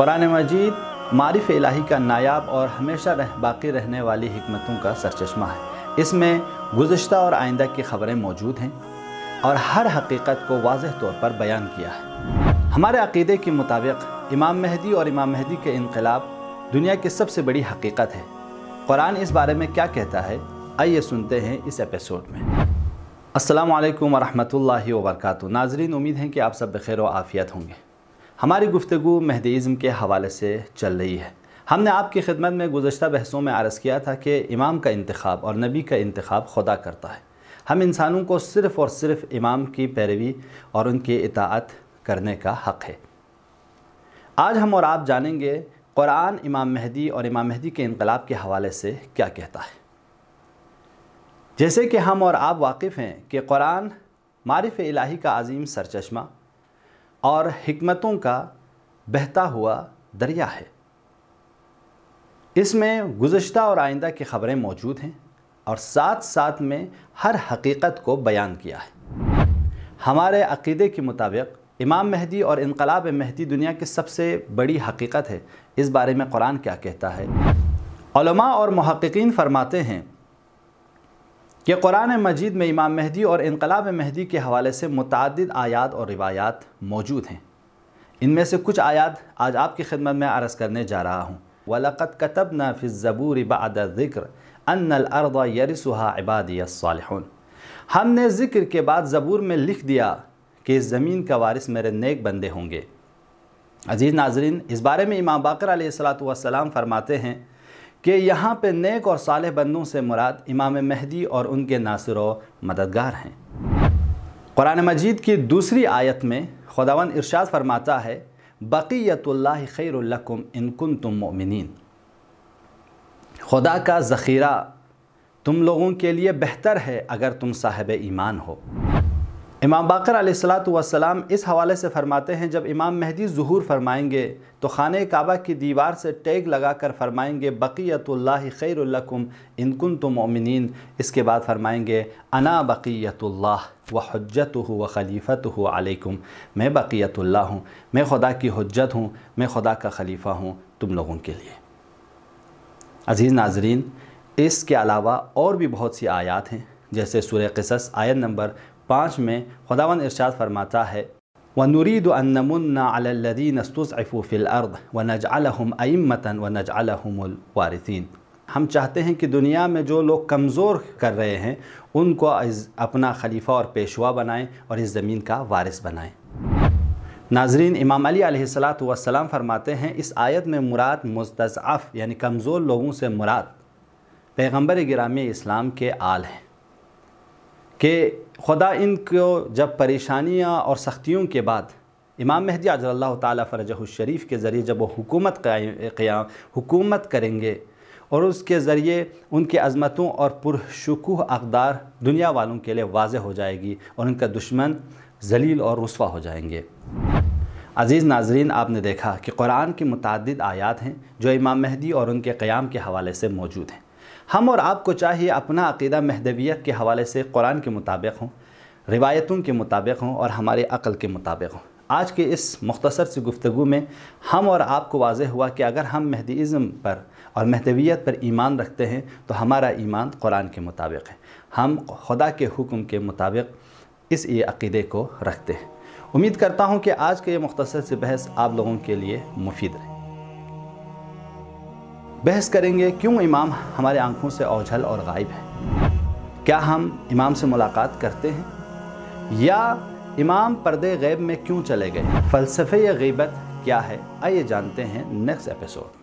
कुरान मजीद मारिफ इलाही का नायाब और हमेशा रह बाकी रहने वाली हमतों का सरचश्मा है इसमें गुज्त और आइंदा की खबरें मौजूद हैं और हर हकीकत को वाज तौर पर बयान किया है हमारे अकीदे के मुताबिक इमाम मेहदी और इमाम मेहदी के इनकलाब दुनिया की सबसे बड़ी हकीकत है कुरान इस बारे में क्या कहता है आइए सुनते हैं इस एपिसोड में असलकम वरहमल वर्क नाजरीन उम्मीद हैं कि आप सब बखैर आफ़ियत होंगे हमारी गुफ्तु महदीज़म के हवाले से चल रही है हमने आपकी खिदमत में गुज्त बहसों में आरज़ किया था कि इमाम का इंतखब और नबी का इंतखब खुदा करता है हम इंसानों को सिर्फ़ और सिर्फ इमाम की पैरवी और उनकी इतात करने का हक़ है आज हम और आप जानेंगे क़ुरान इमाम महदी और इमाम महदी के इनकलाब के हवाले से क्या कहता है जैसे कि हम और आप वाकिफ़ हैं कि क़ुरान मारफ़ इलाही का अजीम सरचमा और हमतों का बहता हुआ दरिया है इसमें गुज्त और आइंदा की ख़बरें मौजूद हैं और साथ साथ में हर हकीकत को बयान किया है हमारे अकीदे के मुताबिक इमाम महदी और इनकलाब महदी दुनिया की सबसे बड़ी हकीकत है इस बारे में कुरान क्या कहता है और महक़िन फरमाते हैं कि कुरान मजीद में इमाम महदी और इनकलाब महदी के हवाले से मुतद आयात और रिवायात मौजूद हैं इनमें से कुछ आयात आज आपकी खिदमत में अरज़ करने जा रहा हूँ वलक़त कतब न फ़िज़बूर बदिक्र अनलरदा यरसहा हमने ज़िक्र के बाद ज़बूर में लिख दिया कि इस ज़मीन का वारिस मेरे नेक बंदे होंगे अज़ीज़ नाजरीन इस बारे में इमाम बाकर सलाम फरमाते हैं कि यहाँ पे नेक और साल बंदों से मुराद इमाम महदी और उनके नासिर मददगार हैं क़ुरान मजीद की दूसरी आयत में खुदावन इरशाद फरमाता है बक़ीतुल्ला खैरकुम इनकुन तुम मोमिन खुदा का ज़ख़ीरा तुम लोगों के लिए बेहतर है अगर तुम साहब ईमान हो इमाम बाकर सलाम इस हवाले से फ़रमाते हैं जब इमाम महदी ظहूर फरमाएंगे तो ख़ान काबा की दीवार से टैग लगा कर फ़रमाएंगे बक़ीतुल्ला खैरकुम इनकुन तो मोमिन इसके बाद फरमाएंगे अना बकियतुल्लाह व हजत व खलीफ़त अलैकुम मैं बक़ीतुल्ला हूँ मैं खुदा की हजत हूँ मैं खुदा का खलीफ़ा हूँ तुम लोगों के लिए अज़ीज़ नाजरीन इसके अलावा और भी बहुत सी आयात हैं जैसे सुर कसस आयत नंबर पाँच में खुदावन इरशाद फरमाता है वनुरीद अनमन्नादीन फ़िल अर्द व नज अलहम अमतन व नज अलहमवारसिन हम चाहते हैं कि दुनिया में जो लोग कमज़ोर कर रहे हैं उनको अपना खलीफा और पेशवा बनाएं और इस ज़मीन का वारिस बनाएं नाजरीन इमाम अली सलाम फरमाते हैं इस आयत में मुराद मुस्तफ़ यानी कमज़ोर लोगों से मुराद पैगम्बर ग्रामी इस्लाम के आल हैं कि खुदा इनको जब परेशानियाँ और सख्तियों के बाद इमाम महदी अजल्ला तरजरीफ़ शरीफ के ज़रिए जब वो हुकूमत क़याम हुकूमत करेंगे और उसके ज़रिए उनके अजमतों और पुरशकूह अकदार दुनिया वालों के लिए वाज हो जाएगी और उनका दुश्मन जलील और रसवा हो जाएंगे अज़ीज़ नाजरीन आपने देखा कि कुरान की मुतद आयात हैं जो इमाम महदी और उनके क़याम के हवाले से मौजूद हैं हम और आपको चाहिए अपना अकीदा महदवियत के हवाले से कुरान के मुताबिक हों रिवायतों के मुताबिक हों और हमारे अक़ल के मुताबिक हों आज के इस मुख्तसर सी गुफ्तु में हम और आपको वाज हुआ कि अगर हम महदीज़म पर और महदवियत पर ईमान रखते हैं तो हमारा ईमान कुरान के मुताबिक है हम खुदा के हुक्म के मुताबिक इस ये अकीदे को रखते हैं उम्मीद करता हूँ कि आज के ये मुख्तसर से बहस आप लोगों के लिए मुफीद रहे बहस करेंगे क्यों इमाम हमारे आंखों से ओझल और गायब है क्या हम इमाम से मुलाकात करते हैं या इमाम पर्दे गैब में क्यों चले गए फ़लसफ़े या गीबत क्या है आइए जानते हैं नेक्स्ट एपिसोड